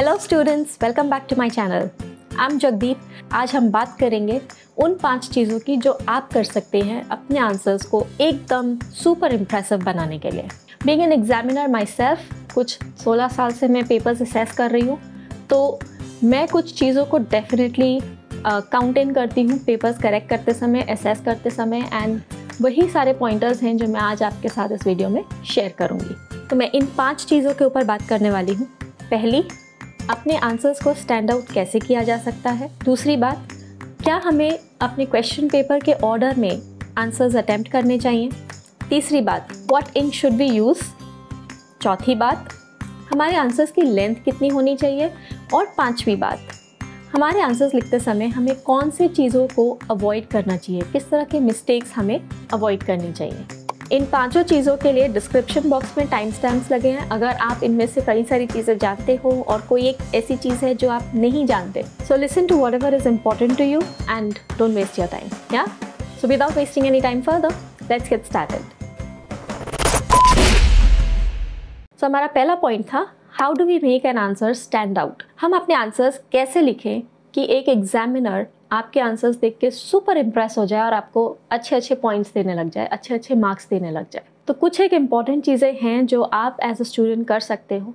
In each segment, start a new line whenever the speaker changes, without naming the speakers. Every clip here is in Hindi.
Hello students welcome back to my channel I am Jagdeep आज हम बात करेंगे उन पांच चीज़ों की जो आप कर सकते हैं अपने आंसर्स को एकदम सुपर इम्प्रेसिव बनाने के लिए being an examiner myself कुछ 16 साल से मैं पेपर्स असेस कर रही हूँ तो मैं कुछ चीज़ों को डेफिनेटली काउंट इन करती हूँ पेपर्स करेक्ट करते समय असेस करते समय एंड वही सारे पॉइंटर्स हैं जो मैं आज आपके साथ इस वीडियो में शेयर करूँगी तो मैं इन पाँच चीज़ों के ऊपर बात करने वाली हूँ पहली अपने आंसर्स को स्टैंड आउट कैसे किया जा सकता है दूसरी बात क्या हमें अपने क्वेश्चन पेपर के ऑर्डर में आंसर्स अटैम्प्ट करने चाहिए तीसरी बात what ink should be use चौथी बात हमारे आंसर्स की लेंथ कितनी होनी चाहिए और पांचवी बात हमारे आंसर्स लिखते समय हमें कौन से चीज़ों को अवॉइड करना चाहिए किस तरह के मिस्टेक्स हमें अवॉइड करनी चाहिए इन पांचों चीज़ों के लिए डिस्क्रिप्शन बॉक्स में टाइम स्टैम्प्स लगे हैं अगर आप इनमें से कई सारी चीज़ें जानते हो और कोई एक ऐसी चीज़ है जो आप नहीं जानते so listen to whatever is important to you and don't waste your time या so without wasting any time further let's get started so हमारा पहला पॉइंट था how do we make an answer stand out हम अपने आंसर्स कैसे लिखें कि एक एग्जामिनर आपके आंसर्स देख के सुपर इम्प्रेस हो जाए और आपको अच्छे अच्छे पॉइंट्स देने लग जाए अच्छे अच्छे मार्क्स देने लग जाए तो कुछ एक इम्पॉर्टेंट चीज़ें हैं जो आप एज अ स्टूडेंट कर सकते हो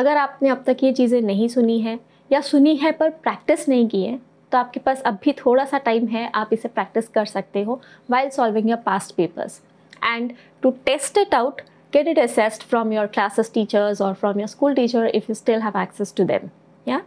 अगर आपने अब तक ये चीज़ें नहीं सुनी है या सुनी है पर प्रैक्टिस नहीं की है तो आपके पास अब भी थोड़ा सा टाइम है आप इसे प्रैक्टिस कर सकते हो while solving your past papers and to test it out get it assessed from your classes teachers और from your school teacher if you still have access to them या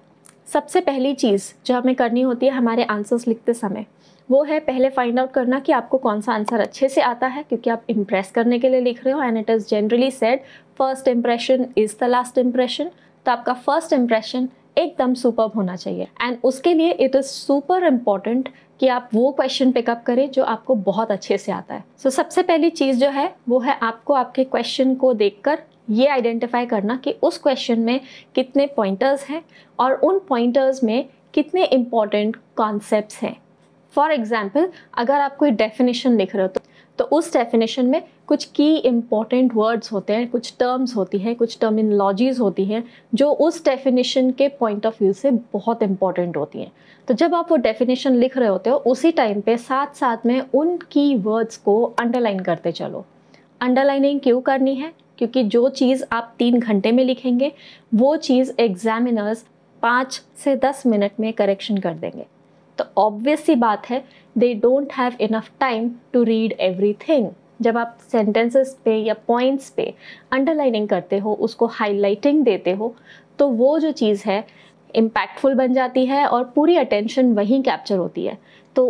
सबसे पहली चीज़ जो हमें करनी होती है हमारे आंसर्स लिखते समय वो है पहले फाइंड आउट करना कि आपको कौन सा आंसर अच्छे से आता है क्योंकि आप इम्प्रेस करने के लिए लिख रहे हो and it is generally said first impression is the last impression तो आपका फर्स्ट इम्प्रेशन एकदम सुपर होना चाहिए एंड उसके लिए इट इज़ सुपर इम्पॉर्टेंट कि आप वो क्वेश्चन पिकअप करें जो आपको बहुत अच्छे से आता है सो so, सबसे पहली चीज़ जो है वो है आपको आपके क्वेश्चन को देखकर ये आइडेंटिफाई करना कि उस क्वेश्चन में कितने पॉइंटर्स हैं और उन पॉइंटर्स में कितने इम्पॉर्टेंट कॉन्सेप्ट हैं फॉर एग्ज़ाम्पल अगर आप कोई डेफिनेशन लिख रहे हो तो, तो उस डेफिनेशन में कुछ की इम्पॉर्टेंट वर्ड्स होते हैं कुछ टर्म्स होती हैं कुछ टर्मिनोलॉजीज़ होती हैं जो उस डेफिनेशन के पॉइंट ऑफ व्यू से बहुत इम्पॉर्टेंट होती हैं तो जब आप वो डेफिनेशन लिख रहे होते हो उसी टाइम पे साथ साथ में उन की वर्ड्स को अंडरलाइन करते चलो अंडरलाइनिंग क्यों करनी है क्योंकि जो चीज़ आप तीन घंटे में लिखेंगे वो चीज़ एग्जामिनर्स पाँच से दस मिनट में करेक्शन कर देंगे तो ऑब्वियस सी बात है they don't have enough time to read everything जब आप सेंटेंसेस पे या पॉइंट्स पे अंडरलाइनिंग करते हो उसको हाईलाइटिंग देते हो तो वो जो चीज़ है इम्पैक्टफुल बन जाती है और पूरी अटेंशन वहीं कैप्चर होती है तो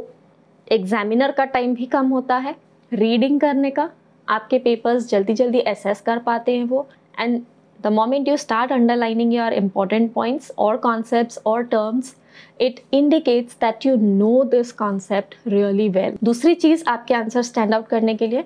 एग्जामिनर का टाइम भी कम होता है रीडिंग करने का आपके पेपर्स जल्दी जल्दी एसेस कर पाते हैं वो and the moment you start underlining your important points और कॉन्सेप्ट और terms it indicates that you know this concept really well दूसरी चीज़ आपके आंसर स्टैंड आउट करने के लिए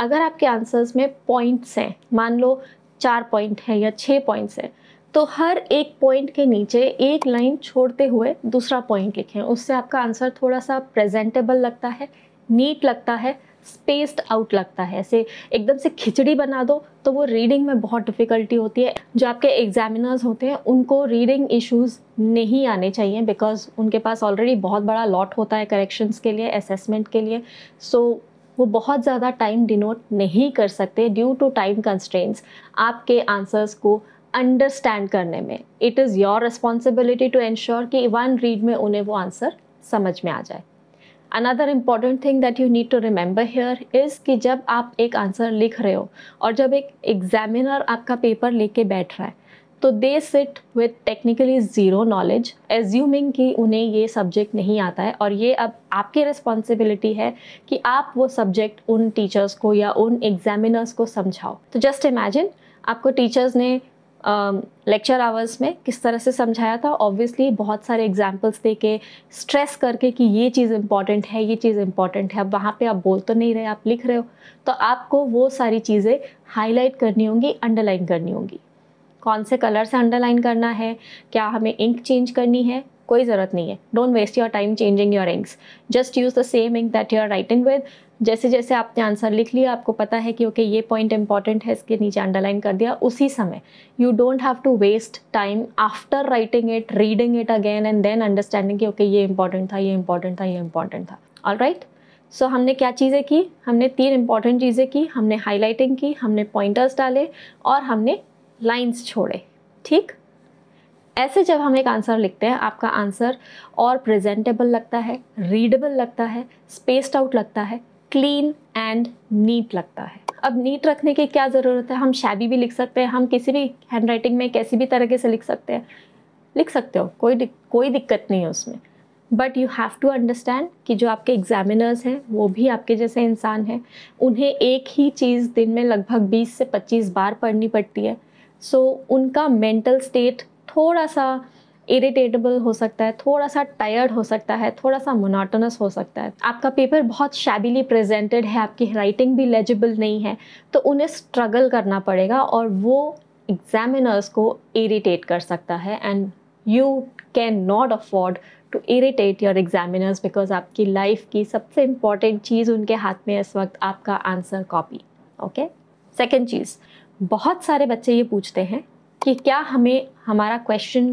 अगर आपके आंसर्स में पॉइंट्स हैं मान लो चार पॉइंट है या छः पॉइंट्स हैं तो हर एक पॉइंट के नीचे एक लाइन छोड़ते हुए दूसरा पॉइंट लिखें उससे आपका आंसर थोड़ा सा प्रेजेंटेबल लगता है नीट लगता है स्पेस्ड आउट लगता है ऐसे एकदम से खिचड़ी बना दो तो वो रीडिंग में बहुत डिफ़िकल्टी होती है जो आपके एग्जामिनर्स होते हैं उनको रीडिंग इश्यूज़ नहीं आने चाहिए बिकॉज उनके पास ऑलरेडी बहुत बड़ा लॉट होता है करेक्शंस के लिए असेसमेंट के लिए सो so, वो बहुत ज़्यादा टाइम डिनोट नहीं कर सकते ड्यू टू टाइम कंस्ट्रेंट्स आपके आंसर्स को अंडरस्टैंड करने में it is your responsibility to ensure कि वन रीड में उन्हें वो आंसर समझ में आ जाए another important thing that you need to remember here is कि जब आप एक आंसर लिख रहे हो और जब एक एग्जामिनर आपका पेपर लेके बैठ रहा है तो they sit with technically zero knowledge assuming कि उन्हें ये सब्जेक्ट नहीं आता है और ये अब आपकी रिस्पॉन्सिबिलिटी है कि आप वो सब्जेक्ट उन टीचर्स को या उन एग्जामिनर्स को समझाओ तो जस्ट इमेजिन आपको टीचर्स ने लेक्चर uh, आवर्स में किस तरह से समझाया था ऑब्वियसली बहुत सारे एग्जाम्पल्स दे के स्ट्रेस करके कि ये चीज़ इम्पॉर्टेंट है ये चीज़ इम्पॉर्टेंट है अब वहाँ पे आप बोल तो नहीं रहे आप लिख रहे हो तो आपको वो सारी चीज़ें हाईलाइट करनी होंगी अंडरलाइन करनी होंगी कौन से कलर से अंडरलाइन करना है क्या हमें इंक चेंज करनी है कोई ज़रूरत नहीं है don't waste your time changing your inks just use the same ink that you are writing with जैसे जैसे आपने आंसर लिख लिया आपको पता है कि ओके okay, ये पॉइंट इंपॉर्टेंट है इसके नीचे अंडरलाइन कर दिया उसी समय you don't have to waste time after writing it reading it again and then understanding कि ओके okay, ये इंपॉर्टेंट था ये इंपॉर्टेंट था ये इंपॉर्टेंट था ऑल राइट सो हमने क्या चीज़ें की हमने तीन इंपॉर्टेंट चीज़ें की हमने हाईलाइटिंग की हमने पॉइंटर्स डाले और हमने लाइन्स छोड़े ठीक ऐसे जब हम एक आंसर लिखते हैं आपका आंसर और प्रेजेंटेबल लगता है रीडेबल लगता है स्पेस्ड आउट लगता है क्लीन एंड नीट लगता है अब नीट रखने की क्या ज़रूरत है हम शैबी भी लिख सकते हैं हम किसी भी हैंड राइटिंग में कैसी भी तरीके से लिख सकते हैं लिख सकते हो कोई दिक, कोई दिक्कत नहीं है उसमें but you have to understand कि जो आपके एग्जामिनर्स हैं वो भी आपके जैसे इंसान हैं उन्हें एक ही चीज़ दिन में लगभग 20 से 25 बार पढ़नी पड़ती है सो so, उनका मेंटल स्टेट थोड़ा सा इरिटेटेबल हो सकता है थोड़ा सा टायर्ड हो सकता है थोड़ा सा मोनाटोनस हो सकता है आपका पेपर बहुत शैबिली प्रेजेंटेड है आपकी राइटिंग भी लेजिबल नहीं है तो उन्हें स्ट्रगल करना पड़ेगा और वो एग्जामिनर्स को इरिटेट कर सकता है and you can not afford to irritate your examiners because आपकी लाइफ की सबसे इम्पॉर्टेंट चीज़ उनके हाथ में इस वक्त आपका आंसर कॉपी ओके सेकेंड चीज़ बहुत सारे बच्चे ये पूछते हैं कि क्या हमें हमारा क्वेश्चन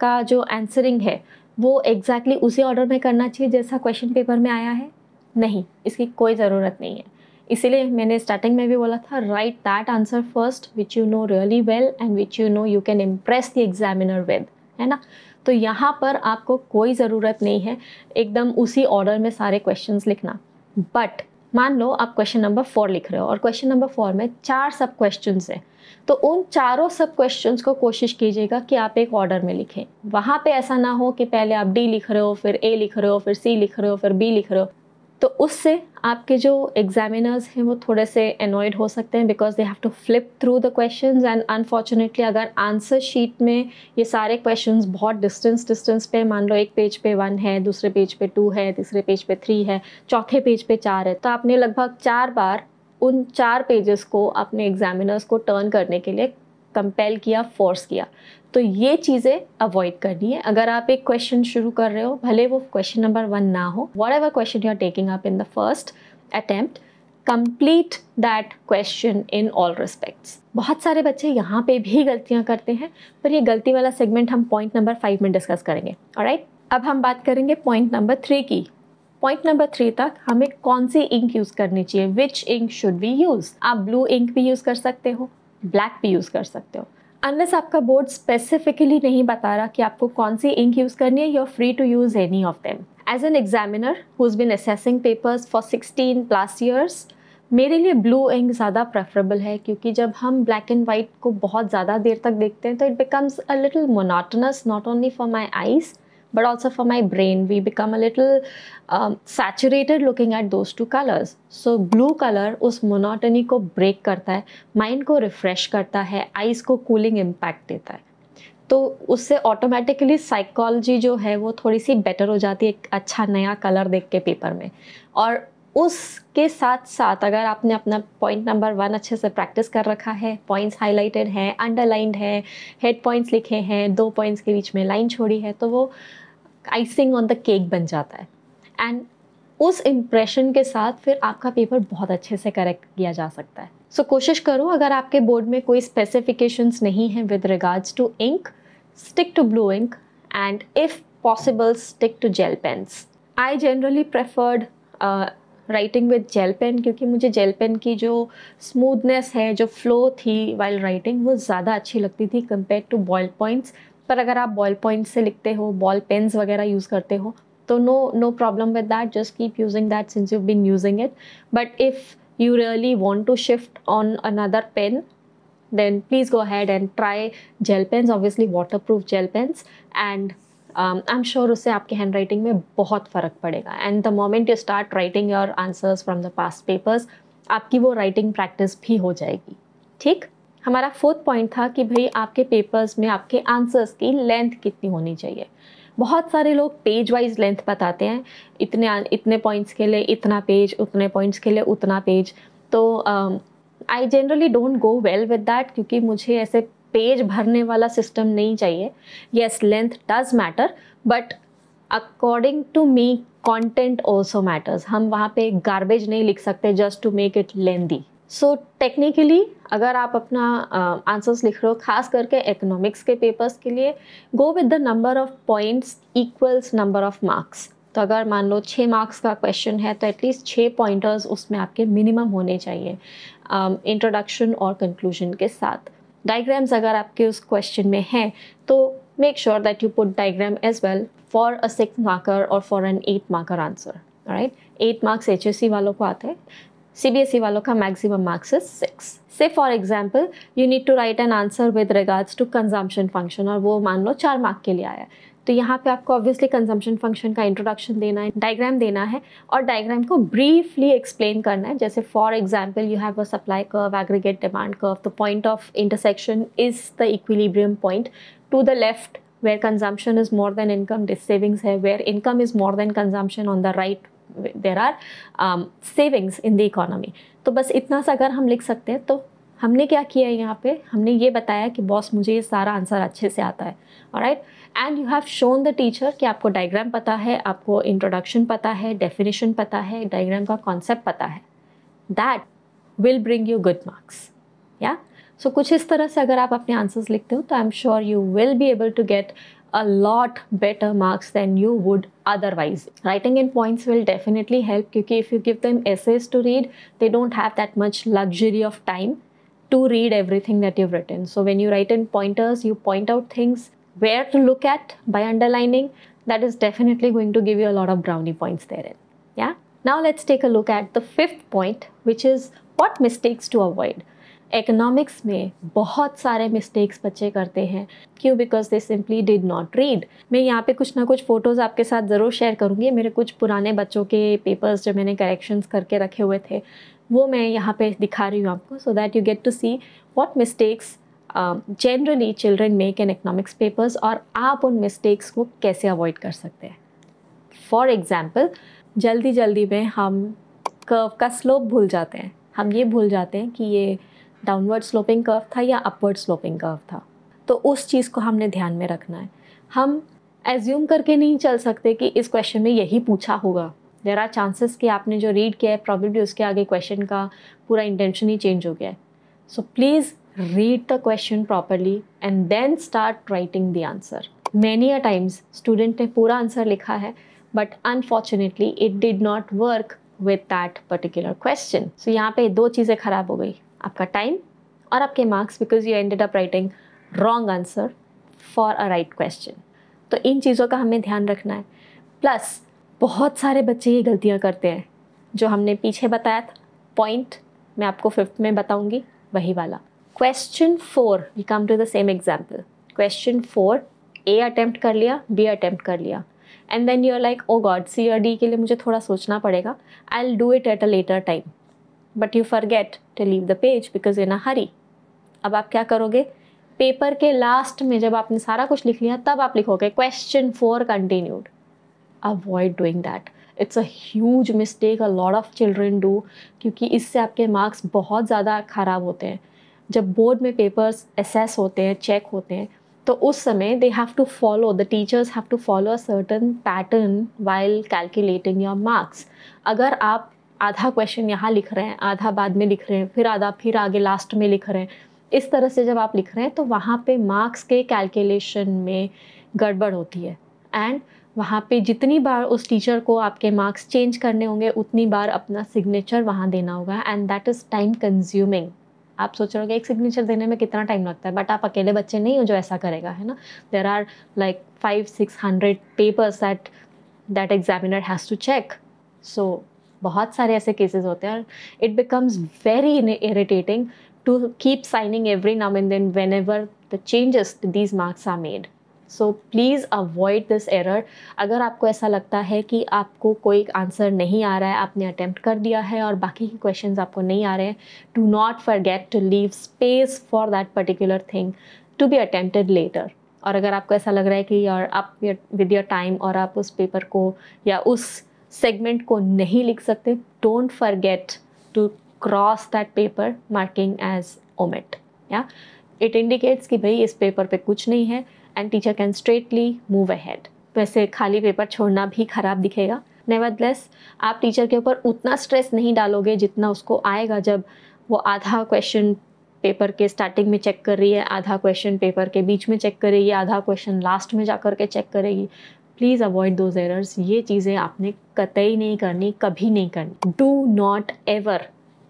का जो आंसरिंग है वो एग्जैक्टली exactly उसी ऑर्डर में करना चाहिए जैसा क्वेश्चन पेपर में आया है नहीं इसकी कोई ज़रूरत नहीं है इसीलिए मैंने स्टार्टिंग में भी बोला था write that answer first which you know really well and which you know you can impress the examiner with है ना तो यहाँ पर आपको कोई ज़रूरत नहीं है एकदम उसी ऑर्डर में सारे क्वेश्चंस लिखना बट मान लो आप क्वेश्चन नंबर फोर लिख रहे हो और क्वेश्चन नंबर फोर में चार सब क्वेश्चन है तो उन चारों सब क्वेश्चन को कोशिश कीजिएगा कि आप एक ऑर्डर में लिखें वहाँ पे ऐसा ना हो कि पहले आप डी लिख रहे हो फिर ए लिख रहे हो फिर सी लिख रहे हो फिर बी लिख रहे हो तो उससे आपके जो एग्जामिनर्स हैं वो थोड़े से एनोइड हो सकते हैं because they have to flip through the question and unfortunately अगर आंसर शीट में ये सारे क्वेश्चन बहुत डिस्टेंस डिस्टेंस पे मान लो एक पेज पे वन है दूसरे पेज पे टू है तीसरे पेज पे थ्री है चौथे पेज पे चार है तो आपने लगभग चार बार उन चार पेजेस को अपने एग्जामिनर्स को टर्न करने के लिए कंपेल किया फोर्स किया तो ये चीज़ें अवॉइड करनी है अगर आप एक क्वेश्चन शुरू कर रहे हो भले वो क्वेश्चन नंबर वन ना हो whatever question you are taking up in the first attempt complete that question in all respects बहुत सारे बच्चे यहाँ पे भी गलतियाँ करते हैं पर ये गलती वाला सेगमेंट हम पॉइंट नंबर फाइव में डिस्कस करेंगे और right? अब हम बात करेंगे पॉइंट नंबर थ्री की पॉइंट नंबर थ्री तक हमें कौन सी इंक यूज़ करनी चाहिए which ink should we use आप ब्लू इंक भी यूज़ कर सकते हो ब्लैक भी यूज़ कर सकते हो अनलेस आपका बोर्ड स्पेसिफिकली नहीं बता रहा कि आपको कौन सी इंक यूज़ करनी है you are free to use any of them as an examiner is been assessing papers for sixteen plus years मेरे लिए ब्लू इंक ज़्यादा प्रेफरेबल है क्योंकि जब हम ब्लैक एंड वाइट को बहुत ज़्यादा देर तक देखते हैं तो it becomes a little monotonous not only for my eyes but also for my brain we become a little um, saturated looking at those two colors so blue color उस monotony को break करता है mind को refresh करता है eyes को cooling impact देता है तो उससे ऑटोमेटिकली साइकोलॉजी जो है वो थोड़ी सी बेटर हो जाती है एक अच्छा नया कलर देख के पेपर में और उसके साथ साथ अगर आपने अपना पॉइंट नंबर वन अच्छे से प्रैक्टिस कर रखा है पॉइंट्स हाईलाइटेड हैं अंडरलाइंड है हेड पॉइंट्स लिखे हैं दो पॉइंट्स के बीच में लाइन छोड़ी है तो वो आइसिंग ऑन द केक बन जाता है एंड उस इम्प्रेशन के साथ फिर आपका पेपर बहुत अच्छे से करेक्ट किया जा सकता है सो so, कोशिश करो अगर आपके बोर्ड में कोई स्पेसिफिकेशंस नहीं है with regards to ink stick to blue ink and if possible stick to gel pens I generally preferred writing with gel pen क्योंकि मुझे जेल पेन की जो स्मूदनेस है जो फ्लो थी वाइल राइटिंग वो ज़्यादा अच्छी लगती थी कंपेयर टू बॉयल पॉइंट्स पर अगर आप बॉल पॉइंट से लिखते हो बॉल पेन्स वगैरह यूज़ करते हो तो no no problem with that just keep using that since you been using it but if you really want to shift on another pen then please go ahead and try gel pens obviously waterproof gel pens and I am sure उससे आपके हैंड राइटिंग में बहुत फ़र्क पड़ेगा and the moment you start writing your answers from the past papers आपकी वो राइटिंग प्रैक्टिस भी हो जाएगी ठीक हमारा फोर्थ पॉइंट था कि भाई आपके पेपर्स में आपके आंसर्स की लेंथ कितनी होनी चाहिए बहुत सारे लोग पेज वाइज लेंथ बताते हैं इतने इतने पॉइंट्स के लिए इतना पेज उतने पॉइंट्स के लिए उतना पेज तो I generally don't go well with that क्योंकि मुझे ऐसे पेज भरने वाला सिस्टम नहीं चाहिए yes length does matter but according to me content also matters हम वहाँ पे गार्बेज नहीं लिख सकते just to make it lengthy so so, technically अगर आप अपना आंसर्स uh, लिख रहे हो खास करके इकोनॉमिक्स के पेपर्स के लिए go with the number of points equals number of marks तो अगर मान लो छः मार्क्स का क्वेश्चन है तो एटलीस्ट छः पॉइंटर्स उसमें आपके मिनिमम होने चाहिए इंट्रोडक्शन और कंक्लूजन के साथ डायग्राम्स अगर आपके उस क्वेश्चन में हैं तो make sure that you put diagram as well for a six marker और for an eight marker answer right eight marks H वालों को आते हैं CBSE वालों का मैक्सिमम मार्क्स इज सिक्स से for example you need to write an answer with regards to consumption function और वो मान लो चार मार्क के लिए आया तो यहाँ पे आपको ऑब्वियसली कंजम्पशन फंक्शन का इंट्रोडक्शन देना है डायग्राम देना है और डायग्राम को ब्रीफली एक्सप्लेन करना है जैसे for example you have a supply curve aggregate demand curve the point of intersection is the equilibrium point to the left where consumption is more than income dissavings है where income is more than consumption on the right there are savings in the economy तो बस इतना सा अगर हम लिख सकते हैं तो हमने क्या किया है यहाँ पे हमने ये बताया कि बॉस मुझे ये सारा आंसर अच्छे से आता है right and you have shown the teacher कि आपको डायग्राम पता है आपको इंट्रोडक्शन पता है डेफिनेशन पता है डायग्राम का कॉन्सेप्ट पता है that will bring you good marks या सो कुछ इस तरह से अगर आप अपने आंसर्स लिखते हो तो I am sure you will be able to get a lot better marks than you would otherwise. Writing in points will definitely help because if you give them essays to read, they don't have that much luxury of time to read everything that you've written. So when you write in pointers, you point out things where to look at by underlining. That is definitely going to give you a lot of brownie points therein. Yeah. Now let's take a look at the fifth point, which is what mistakes to avoid. Economics में बहुत सारे मिस्टेक्स बच्चे करते हैं क्यों because they simply did not read मैं यहाँ पे कुछ ना कुछ फ़ोटोज़ आपके साथ ज़रूर शेयर करूँगी मेरे कुछ पुराने बच्चों के पेपर्स जो मैंने करेक्शंस करके रखे हुए थे वो मैं यहाँ पे दिखा रही हूँ आपको so that you get to see what mistakes generally children make in economics papers और आप उन मिस्टेक्स को कैसे अवॉइड कर सकते हैं फॉर एग्ज़ाम्पल जल्दी जल्दी में हम कर्व का स्लोप भूल जाते हैं हम ये भूल जाते हैं कि ये डाउनवर्ड स्लोपिंग कर्व था या अपवर्ड स्लोपिंग कर्व था तो उस चीज़ को हमने ध्यान में रखना है हम एज्यूम करके नहीं चल सकते कि इस क्वेश्चन में यही पूछा होगा देर आर चांसेस कि आपने जो रीड किया है प्रॉब्लली उसके आगे क्वेश्चन का पूरा इंटेंशन ही चेंज हो गया है so please read the question properly and then start writing the answer many a times student ने पूरा आंसर लिखा है but unfortunately it did not work with that particular question so यहाँ पे दो चीज़ें खराब हो गई आपका टाइम और आपके marks because you ended up writing wrong answer for a right question तो इन चीज़ों का हमें ध्यान रखना है प्लस बहुत सारे बच्चे ये गलतियाँ करते हैं जो हमने पीछे बताया था पॉइंट मैं आपको फिफ्थ में बताऊँगी वही वाला question four we come to the same example question four A attempt कर लिया बी अटैम्प्ट कर लिया and then you are like oh God C और डी के लिए मुझे थोड़ा सोचना पड़ेगा I'll do it at a later time but you forget to leave the page because in a hurry अब आप क्या करोगे पेपर के लास्ट में जब आपने सारा कुछ लिख लिया तब आप लिखोगे question four continued avoid doing that it's a huge mistake a lot of children do क्योंकि इससे आपके मार्क्स बहुत ज़्यादा ख़राब होते हैं जब बोर्ड में पेपर्स असेस होते हैं चेक होते हैं तो उस समय they have to follow the teachers have to follow a certain pattern while calculating your marks अगर आप आधा क्वेश्चन यहाँ लिख रहे हैं आधा बाद में लिख रहे हैं फिर आधा फिर आगे लास्ट में लिख रहे हैं इस तरह से जब आप लिख रहे हैं तो वहाँ पे मार्क्स के कैलकुलेशन में गड़बड़ होती है एंड वहाँ पे जितनी बार उस टीचर को आपके मार्क्स चेंज करने होंगे उतनी बार अपना सिग्नेचर वहाँ देना होगा and that is time consuming आप सोच रहे हो एक सिग्नेचर देने में कितना टाइम लगता है बट आप अकेले बच्चे नहीं हो जो ऐसा करेगा है ना there are like five six hundred papers that that examiner has to check so बहुत सारे ऐसे केसेस होते हैं और it becomes very irritating to keep signing every now and then whenever the changes these marks are made so please avoid this error अगर आपको ऐसा लगता है कि आपको कोई आंसर नहीं आ रहा है आपने अटैम्प्ट कर दिया है और बाकी के क्वेश्चन आपको नहीं आ रहे हैं do not forget to leave space for that particular thing to be attempted later और अगर आपको ऐसा लग रहा है कि और आप विद योर टाइम और आप उस पेपर को या उस सेगमेंट को नहीं लिख सकते don't forget to cross that paper marking as omit या इट इंडिकेट्स कि भाई इस पेपर पे कुछ नहीं है and teacher can straightly move ahead वैसे खाली पेपर छोड़ना भी खराब दिखेगा नेवरलेस आप टीचर के ऊपर उतना स्ट्रेस नहीं डालोगे जितना उसको आएगा जब वो आधा क्वेश्चन पेपर के स्टार्टिंग में चेक कर रही है आधा क्वेश्चन पेपर के बीच में चेक करेगी आधा क्वेश्चन लास्ट में जा कर के चेक करेगी प्लीज़ अवॉइड दोज एरर्स ये चीज़ें आपने कतई नहीं करनी कभी नहीं करनी do not ever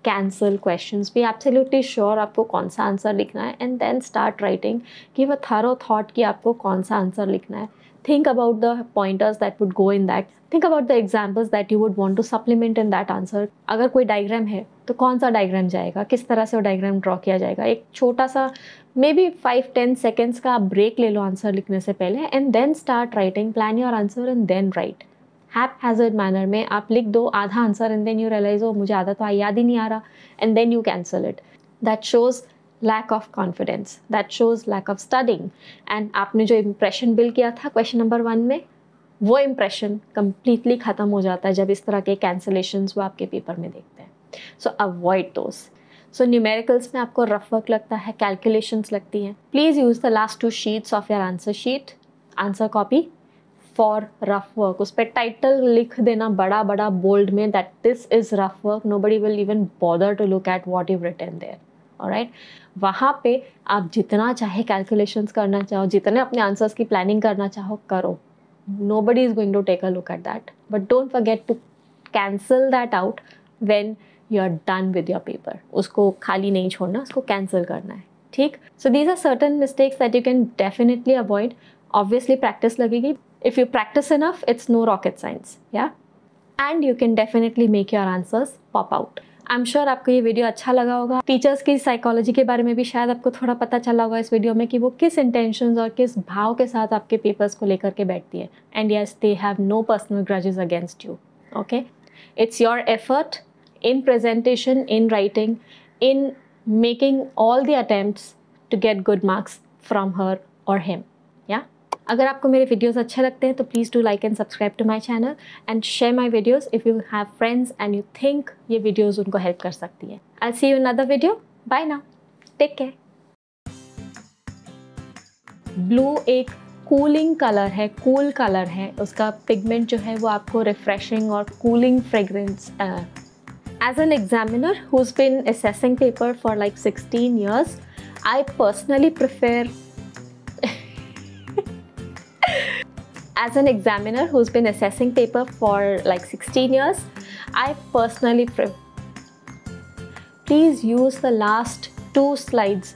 cancel question भी एब्सोल्युटली श्योर आपको कौन सा आंसर लिखना है and then start writing give a thorough thought कि आपको कौन सा आंसर लिखना है think about the pointers that would go in that think about the examples that you would want to supplement in that answer अगर कोई डायग्राम है तो कौन सा डायग्राम जाएगा किस तरह से वो डायग्राम ड्रॉ किया जाएगा एक छोटा सा maybe five ten seconds का आप ब्रेक ले लो आंसर लिखने से पहले and then start writing plan your answer and then write haphazard manner में आप लिख दो आधा answer and then you realise हो मुझे आधा तो याद ही नहीं आ रहा and then you cancel it that shows lack of confidence that shows lack of studying and आपने जो इम्प्रेशन बिल किया था क्वेश्चन नंबर वन में वो इम्प्रेशन कम्प्लीटली ख़त्म हो जाता है जब इस तरह के कैंसलेशन वो आपके पेपर में देखते हैं so avoid those so numericals में आपको रफ वर्क लगता है कैलकुलेशंस लगती हैं please use the last two sheets of your answer sheet answer copy for rough work उस पर टाइटल लिख देना बड़ा बड़ा बोल्ड में that this is rough work nobody will even bother to look at what you return there right वहाँ पे आप जितना चाहे कैलकुलेशंस करना चाहो जितने अपने आंसर्स की प्लानिंग करना चाहो करो nobody is going to take a look at that but don't forget to cancel that out when you are done with your paper उसको खाली नहीं छोड़ना उसको कैंसिल करना है ठीक so these are certain mistakes that you can definitely avoid obviously practice लगेगी if you practise enough it's no rocket science या and you can definitely make your answers pop out I am sure आपको ये वीडियो अच्छा लगा होगा टीचर्स की साइकोलॉजी के बारे में भी शायद आपको थोड़ा पता चला होगा इस वीडियो में कि वो किस इंटेंशन और किस भाव के साथ आपके पेपर्स को लेकर के बैठती है and yes they have no personal grudges against you okay it's your effort in presentation in writing in making all the attempt to get good marks from her और him. अगर आपको मेरे वीडियोस अच्छे लगते हैं तो please do like and subscribe to my channel and share my videos if you have friends and you think ये वीडियोस उनको हेल्प कर सकती है I see you in video bye ना टेक केयर ब्लू एक कूलिंग कलर है कूल cool कलर है उसका पिगमेंट जो है वो आपको रिफ्रेशिंग और cooling fragrance as an examiner who's been assessing paper for like sixteen years I personally prefer as an examiner who's been assessing paper for like 16 years, I personally please use the last two slides.